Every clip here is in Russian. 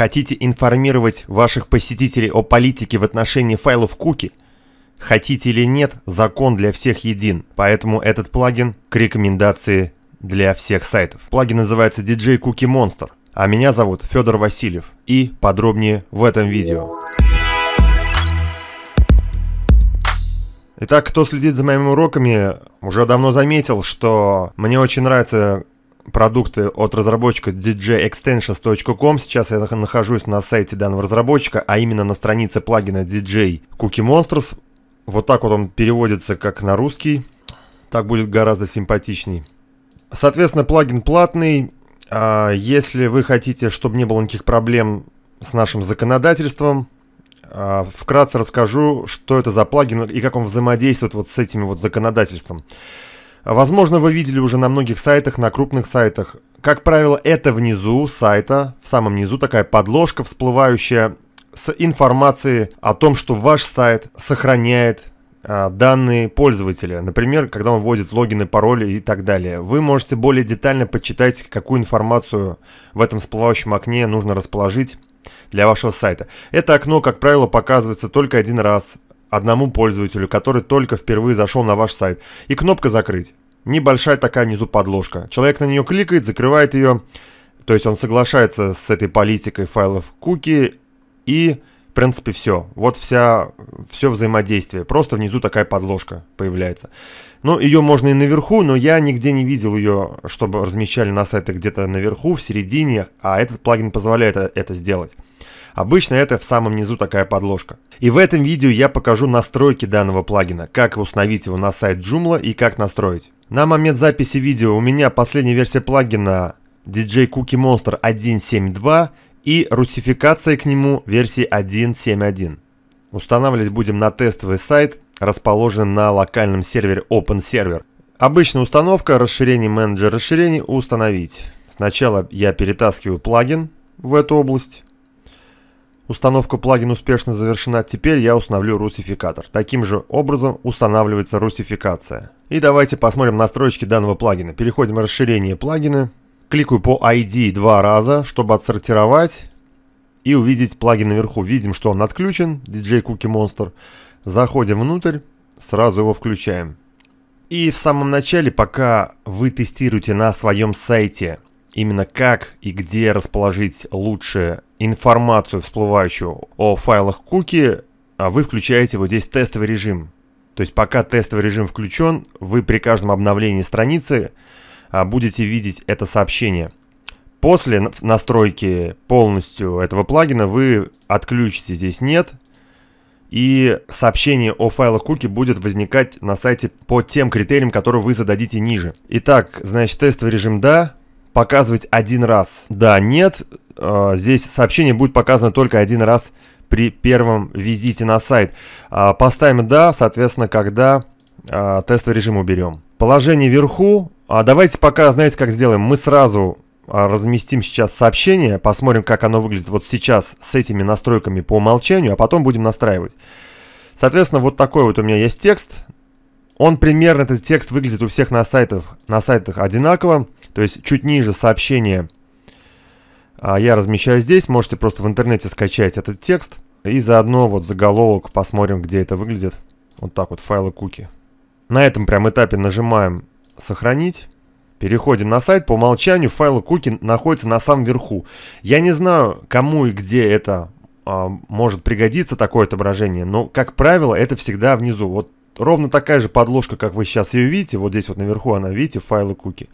Хотите информировать ваших посетителей о политике в отношении файлов куки? Хотите или нет, закон для всех един, поэтому этот плагин к рекомендации для всех сайтов. Плагин называется DJ Cookie Monster, а меня зовут Федор Васильев и подробнее в этом видео. Итак, кто следит за моими уроками, уже давно заметил, что мне очень нравится продукты от разработчика djextensions.com. Сейчас я нахожусь на сайте данного разработчика, а именно на странице плагина DJ Cookie Monsters. Вот так вот он переводится как на русский. Так будет гораздо симпатичней. Соответственно, плагин платный. А, если вы хотите, чтобы не было никаких проблем с нашим законодательством, а, вкратце расскажу, что это за плагин и как он взаимодействует вот с этим вот законодательством. Возможно, вы видели уже на многих сайтах, на крупных сайтах. Как правило, это внизу сайта, в самом низу такая подложка, всплывающая с информацией о том, что ваш сайт сохраняет а, данные пользователя. Например, когда он вводит логины, пароли и так далее. Вы можете более детально почитать, какую информацию в этом всплывающем окне нужно расположить для вашего сайта. Это окно, как правило, показывается только один раз одному пользователю, который только впервые зашел на ваш сайт, и кнопка «Закрыть». Небольшая такая внизу подложка. Человек на нее кликает, закрывает ее, то есть он соглашается с этой политикой файлов куки и, в принципе, все. Вот вся, все взаимодействие. Просто внизу такая подложка появляется. Ну, ее можно и наверху, но я нигде не видел ее, чтобы размещали на сайтах где-то наверху, в середине, а этот плагин позволяет э, это сделать. Обычно это в самом низу такая подложка. И в этом видео я покажу настройки данного плагина, как установить его на сайт Joomla и как настроить. На момент записи видео у меня последняя версия плагина DJ Cookie Monster 1.7.2 и русификация к нему версии 1.7.1. Устанавливать будем на тестовый сайт, расположенный на локальном сервере Open Server. Обычная установка, расширений менеджер расширений «Установить». Сначала я перетаскиваю плагин в эту область. Установка плагин успешно завершена, теперь я установлю русификатор. Таким же образом устанавливается русификация. И давайте посмотрим настройки данного плагина. Переходим в расширение плагина. Кликаю по ID два раза, чтобы отсортировать и увидеть плагин наверху. Видим, что он отключен, DJ Cookie Monster. Заходим внутрь, сразу его включаем. И в самом начале, пока вы тестируете на своем сайте именно как и где расположить лучше информацию, всплывающую о файлах куки, а вы включаете вот здесь тестовый режим. То есть пока тестовый режим включен, вы при каждом обновлении страницы а, будете видеть это сообщение. После настройки полностью этого плагина вы отключите здесь «нет», и сообщение о файлах куки будет возникать на сайте по тем критериям, которые вы зададите ниже. Итак, значит, тестовый режим «да», показывать один раз. Да, нет, э, здесь сообщение будет показано только один раз при первом визите на сайт. А, поставим «да», соответственно, когда а, тестовый режим уберем. Положение вверху. А, давайте пока, знаете, как сделаем? Мы сразу разместим сейчас сообщение, посмотрим, как оно выглядит вот сейчас с этими настройками по умолчанию, а потом будем настраивать. Соответственно, вот такой вот у меня есть текст. Он примерно, этот текст выглядит у всех на сайтах, на сайтах одинаково. То есть чуть ниже сообщения а, я размещаю здесь, можете просто в интернете скачать этот текст. И заодно вот заголовок посмотрим, где это выглядит. Вот так вот, файлы куки. На этом прям этапе нажимаем «Сохранить». Переходим на сайт. По умолчанию файлы куки находятся на самом верху. Я не знаю, кому и где это а, может пригодиться, такое отображение, но, как правило, это всегда внизу. Вот ровно такая же подложка, как вы сейчас ее видите. Вот здесь вот наверху она, видите, файлы куки.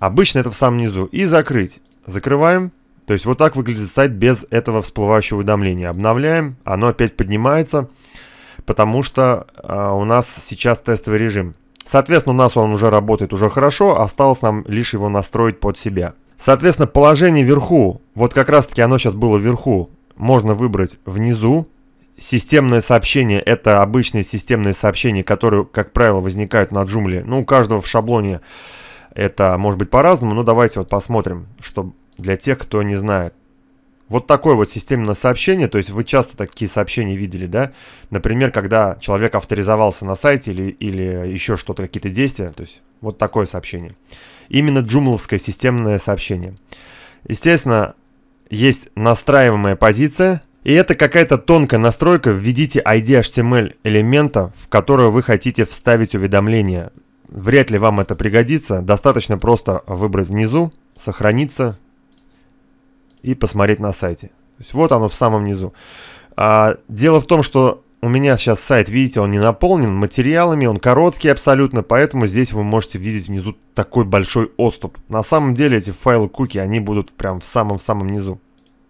Обычно это в самом низу. И закрыть. Закрываем. То есть вот так выглядит сайт без этого всплывающего уведомления. Обновляем, оно опять поднимается, потому что э, у нас сейчас тестовый режим. Соответственно, у нас он уже работает уже хорошо, осталось нам лишь его настроить под себя. Соответственно, положение вверху, вот как раз таки оно сейчас было вверху, можно выбрать внизу. Системное сообщение – это обычные системные сообщения, которые, как правило, возникают на джумле. Ну, у каждого в шаблоне это может быть по-разному, но давайте вот посмотрим, что для тех, кто не знает. Вот такое вот системное сообщение, то есть вы часто такие сообщения видели, да? Например, когда человек авторизовался на сайте или, или еще что-то, какие-то действия, то есть вот такое сообщение. Именно джумловское системное сообщение. Естественно, есть настраиваемая позиция, и это какая-то тонкая настройка. Введите ID HTML элемента, в который вы хотите вставить уведомление. Вряд ли вам это пригодится. Достаточно просто выбрать внизу, сохраниться и посмотреть на сайте. То есть вот оно в самом низу. А, дело в том, что у меня сейчас сайт, видите, он не наполнен материалами, он короткий абсолютно, поэтому здесь вы можете видеть внизу такой большой отступ. На самом деле эти файлы куки, они будут прям в самом-самом низу.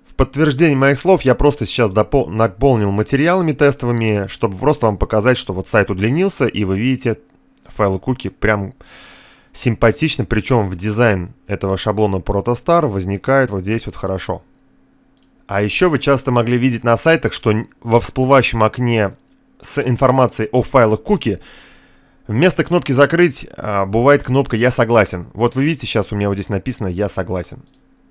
В подтверждение моих слов я просто сейчас дополнил материалами тестовыми, чтобы просто вам показать, что вот сайт удлинился и вы видите файла куки прям симпатично, причем в дизайн этого шаблона Protostar возникает вот здесь вот хорошо. А еще вы часто могли видеть на сайтах, что во всплывающем окне с информацией о файлах куки вместо кнопки «Закрыть» а, бывает кнопка «Я согласен». Вот вы видите, сейчас у меня вот здесь написано «Я согласен».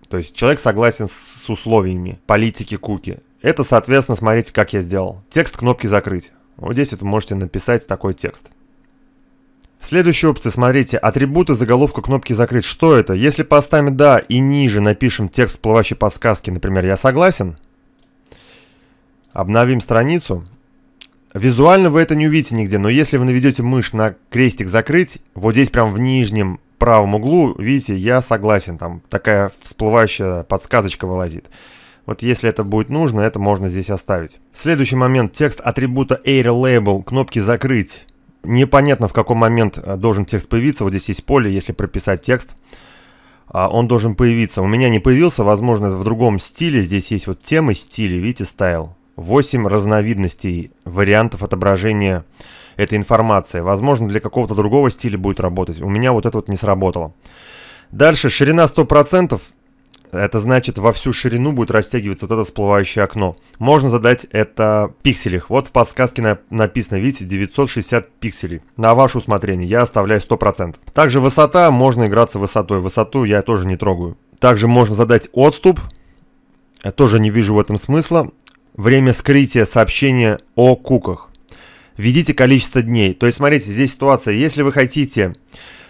То есть человек согласен с условиями политики куки. Это, соответственно, смотрите, как я сделал. Текст кнопки «Закрыть». Вот здесь вот вы можете написать такой текст. Следующая опция, смотрите, атрибуты заголовка кнопки «Закрыть». Что это? Если поставим «Да» и ниже напишем текст всплывающей подсказки, например, «Я согласен», обновим страницу. Визуально вы это не увидите нигде, но если вы наведете мышь на крестик «Закрыть», вот здесь прям в нижнем правом углу, видите, «Я согласен», там такая всплывающая подсказочка вылазит. Вот если это будет нужно, это можно здесь оставить. Следующий момент, текст атрибута AirLabel, кнопки «Закрыть» непонятно, в какой момент а, должен текст появиться. Вот здесь есть поле, если прописать текст, а, он должен появиться. У меня не появился, возможно, в другом стиле. Здесь есть вот темы стиля, видите, стайл. 8 разновидностей вариантов отображения этой информации. Возможно, для какого-то другого стиля будет работать. У меня вот это вот не сработало. Дальше, ширина 100%. Это значит, во всю ширину будет растягиваться вот это всплывающее окно. Можно задать это в пикселях. Вот в подсказке на, написано, видите, 960 пикселей. На ваше усмотрение, я оставляю 100%. Также высота, можно играться высотой. Высоту я тоже не трогаю. Также можно задать отступ. Я тоже не вижу в этом смысла. Время скрытия сообщения о куках. Введите количество дней. То есть, смотрите, здесь ситуация. Если вы хотите,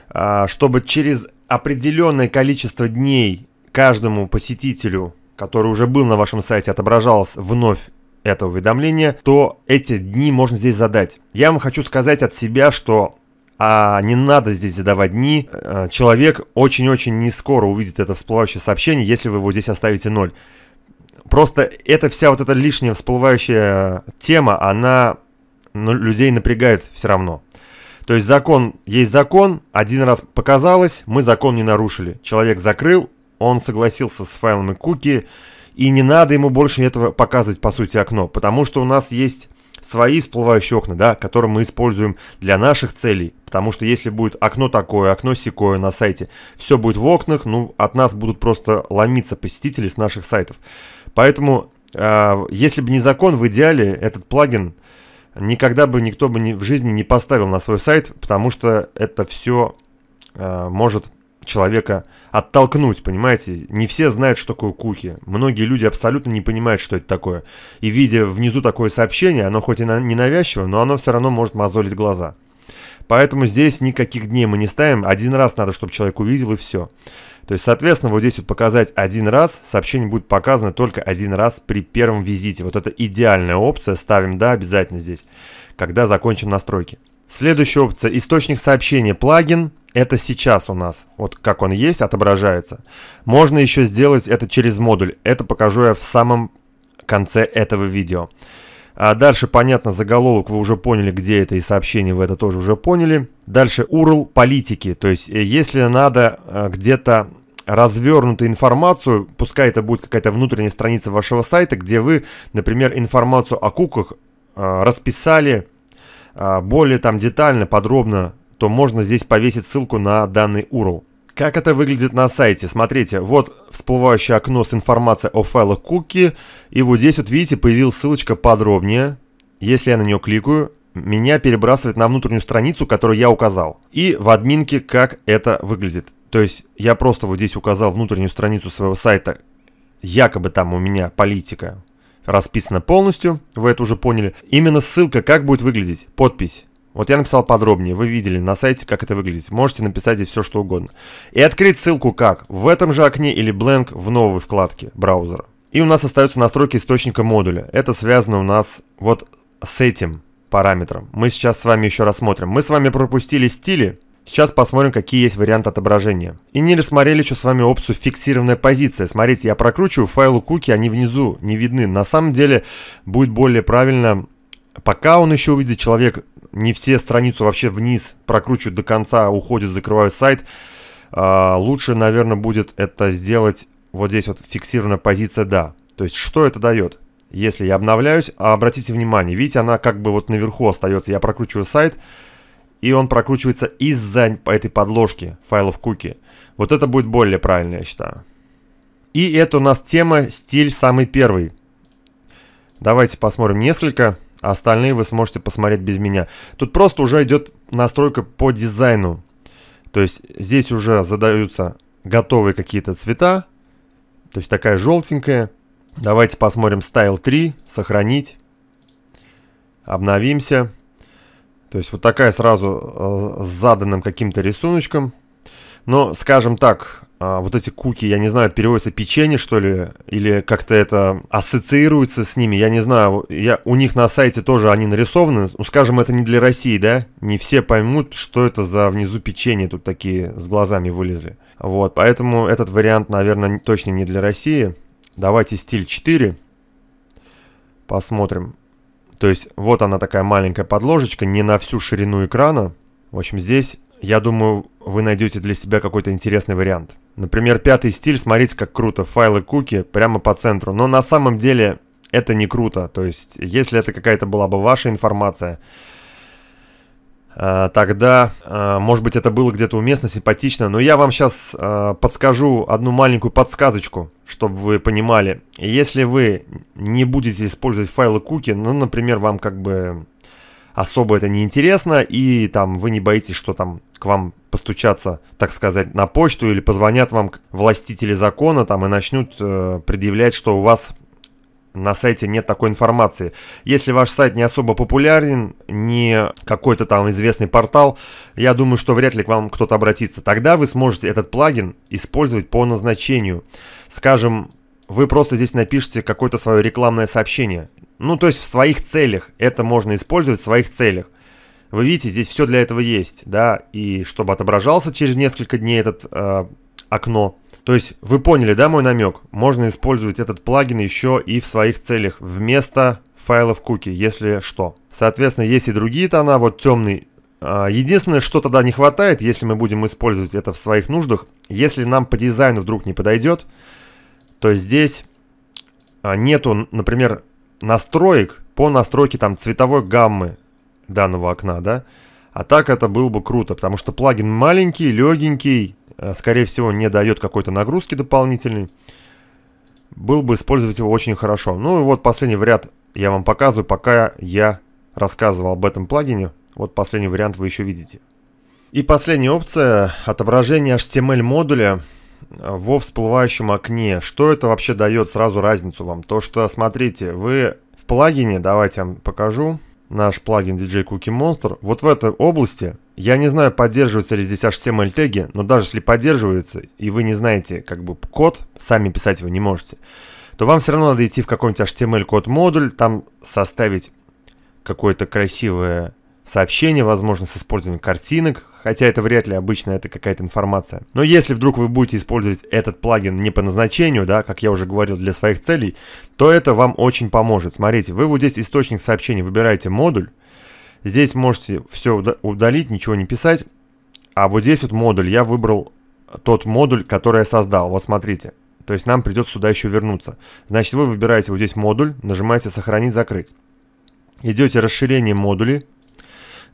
а, чтобы через определенное количество дней каждому посетителю, который уже был на вашем сайте, отображалось вновь это уведомление, то эти дни можно здесь задать. Я вам хочу сказать от себя, что а не надо здесь задавать дни. Э, человек очень-очень не скоро увидит это всплывающее сообщение, если вы его здесь оставите ноль. Просто эта вся вот эта лишняя всплывающая тема, она ну, людей напрягает все равно. То есть закон есть закон, один раз показалось, мы закон не нарушили. Человек закрыл, он согласился с файлами куки, и не надо ему больше этого показывать, по сути, окно, потому что у нас есть свои всплывающие окна, да, которые мы используем для наших целей, потому что если будет окно такое, окно секое на сайте, все будет в окнах, ну, от нас будут просто ломиться посетители с наших сайтов. Поэтому, э, если бы не закон, в идеале этот плагин никогда бы никто бы не, в жизни не поставил на свой сайт, потому что это все э, может человека оттолкнуть, понимаете? Не все знают, что такое куки. Многие люди абсолютно не понимают, что это такое. И видя внизу такое сообщение, оно хоть и не навязчиво, но оно все равно может мозолить глаза. Поэтому здесь никаких дней мы не ставим. Один раз надо, чтобы человек увидел и все. То есть, соответственно, вот здесь вот показать один раз, сообщение будет показано только один раз при первом визите. Вот это идеальная опция, ставим «да» обязательно здесь, когда закончим настройки. Следующая опция – источник сообщения плагин. Это сейчас у нас, вот как он есть, отображается. Можно еще сделать это через модуль. Это покажу я в самом конце этого видео. А дальше, понятно, заголовок вы уже поняли, где это, и сообщение вы это тоже уже поняли. Дальше URL политики, то есть э, если надо э, где-то развернутую информацию, пускай это будет какая-то внутренняя страница вашего сайта, где вы, например, информацию о куках э, расписали более там детально, подробно то можно здесь повесить ссылку на данный URL. Как это выглядит на сайте? Смотрите, вот всплывающее окно с информацией о файлах куки, и вот здесь вот, видите, появилась ссылочка подробнее. Если я на нее кликаю, меня перебрасывает на внутреннюю страницу, которую я указал. И в админке, как это выглядит. То есть я просто вот здесь указал внутреннюю страницу своего сайта, якобы там у меня политика расписана полностью, вы это уже поняли. Именно ссылка как будет выглядеть, подпись. Вот я написал подробнее, вы видели на сайте, как это выглядит. Можете написать и все, что угодно. И открыть ссылку как? В этом же окне или Blank в новой вкладке браузера. И у нас остаются настройки источника модуля. Это связано у нас вот с этим параметром. Мы сейчас с вами еще рассмотрим. Мы с вами пропустили стили. Сейчас посмотрим, какие есть варианты отображения. И не рассмотрели еще с вами опцию «Фиксированная позиция». Смотрите, я прокручиваю файлы куки, они внизу не видны. На самом деле будет более правильно Пока он еще увидит человек, не все страницу вообще вниз прокручивают до конца, уходит закрывают сайт. А, лучше, наверное, будет это сделать вот здесь вот фиксированная позиция «да». То есть что это дает? Если я обновляюсь, а, обратите внимание, видите, она как бы вот наверху остается. Я прокручиваю сайт, и он прокручивается из-за этой подложки файлов куки. Вот это будет более правильно, я считаю. И это у нас тема «Стиль самый первый». Давайте посмотрим несколько. А остальные вы сможете посмотреть без меня. Тут просто уже идет настройка по дизайну. То есть здесь уже задаются готовые какие-то цвета. То есть такая желтенькая. Давайте посмотрим Style 3. Сохранить. Обновимся. То есть вот такая сразу э, с заданным каким-то рисуночком. Но, скажем так, а, вот эти куки, я не знаю, переводится печенье, что ли, или как-то это ассоциируется с ними, я не знаю, я, у них на сайте тоже они нарисованы, ну, скажем, это не для России, да, не все поймут, что это за внизу печенье тут такие с глазами вылезли, вот, поэтому этот вариант, наверное, точно не для России, давайте стиль 4, посмотрим, то есть вот она такая маленькая подложечка, не на всю ширину экрана, в общем, здесь, я думаю, вы найдете для себя какой-то интересный вариант. Например, пятый стиль, смотрите, как круто, файлы куки прямо по центру. Но на самом деле это не круто. То есть, если это какая-то была бы ваша информация, э, тогда, э, может быть, это было где-то уместно, симпатично. Но я вам сейчас э, подскажу одну маленькую подсказочку, чтобы вы понимали. Если вы не будете использовать файлы куки, ну, например, вам как бы особо это не интересно, и там вы не боитесь, что там к вам постучаться, так сказать, на почту или позвонят вам властители закона там и начнут э, предъявлять, что у вас на сайте нет такой информации. Если ваш сайт не особо популярен, не какой-то там известный портал, я думаю, что вряд ли к вам кто-то обратится. Тогда вы сможете этот плагин использовать по назначению. Скажем, вы просто здесь напишите какое-то свое рекламное сообщение. Ну, то есть в своих целях. Это можно использовать в своих целях. Вы видите, здесь все для этого есть, да, и чтобы отображался через несколько дней этот э, окно. То есть вы поняли, да, мой намек? Можно использовать этот плагин еще и в своих целях вместо файлов куки, если что. Соответственно, есть и другие тона, вот темный. А, единственное, что тогда не хватает, если мы будем использовать это в своих нуждах, если нам по дизайну вдруг не подойдет, то здесь а, нету, например, настроек по настройке там цветовой гаммы данного окна, да. А так это было бы круто, потому что плагин маленький, легенький, э, скорее всего, не дает какой-то нагрузки дополнительной. Был бы использовать его очень хорошо. Ну и вот последний вариант я вам показываю, пока я рассказывал об этом плагине. Вот последний вариант вы еще видите. И последняя опция – отображение HTML модуля э, во всплывающем окне. Что это вообще дает сразу разницу вам? То, что, смотрите, вы в плагине, давайте я вам покажу – наш плагин DJ Cookie Monster, вот в этой области, я не знаю, поддерживаются ли здесь HTML теги, но даже если поддерживаются, и вы не знаете как бы код, сами писать его не можете, то вам все равно надо идти в какой-нибудь HTML код модуль, там составить какое-то красивое сообщения, возможно, с использованием картинок, хотя это вряд ли обычно это какая-то информация. Но если вдруг вы будете использовать этот плагин не по назначению, да, как я уже говорил, для своих целей, то это вам очень поможет. Смотрите, вы вот здесь источник сообщений выбираете модуль, здесь можете все удалить, ничего не писать, а вот здесь вот модуль, я выбрал тот модуль, который я создал, вот смотрите. То есть нам придется сюда еще вернуться. Значит, вы выбираете вот здесь модуль, нажимаете «Сохранить», «Закрыть». Идете расширение модулей,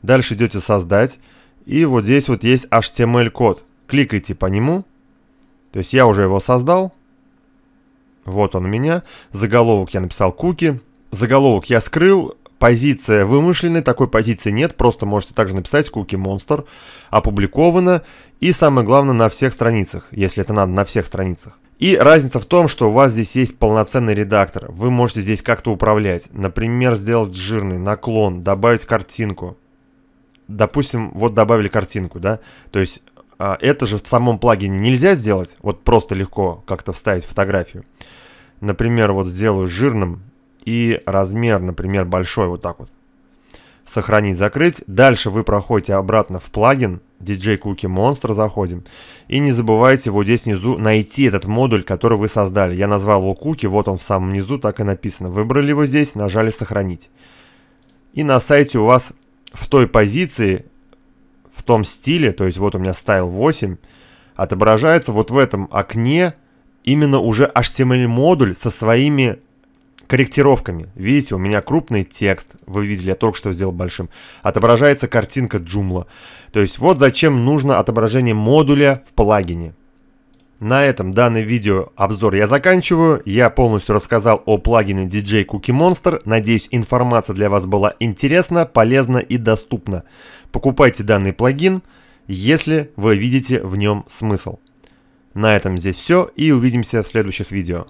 Дальше идете «Создать». И вот здесь вот есть HTML-код. Кликайте по нему. То есть я уже его создал. Вот он у меня. Заголовок я написал «Куки». Заголовок я скрыл. Позиция вымышленная, такой позиции нет, просто можете также написать «Куки Монстр». Опубликовано. И самое главное, на всех страницах, если это надо, на всех страницах. И разница в том, что у вас здесь есть полноценный редактор. Вы можете здесь как-то управлять. Например, сделать жирный наклон, добавить картинку допустим, вот добавили картинку, да, то есть а, это же в самом плагине нельзя сделать, вот просто легко как-то вставить фотографию. Например, вот сделаю жирным и размер, например, большой, вот так вот. Сохранить, закрыть. Дальше вы проходите обратно в плагин, DJ Cookie Monster заходим. И не забывайте вот здесь внизу найти этот модуль, который вы создали. Я назвал его Cookie, вот он в самом низу так и написано. Выбрали его здесь, нажали сохранить. И на сайте у вас в той позиции, в том стиле, то есть вот у меня стайл 8, отображается вот в этом окне именно уже HTML-модуль со своими корректировками. Видите, у меня крупный текст, вы видели, я только что сделал большим. Отображается картинка Joomla. То есть вот зачем нужно отображение модуля в плагине. На этом данный видео обзор я заканчиваю. Я полностью рассказал о плагине DJ Cookie Monster. Надеюсь, информация для вас была интересна, полезна и доступна. Покупайте данный плагин, если вы видите в нем смысл. На этом здесь все и увидимся в следующих видео.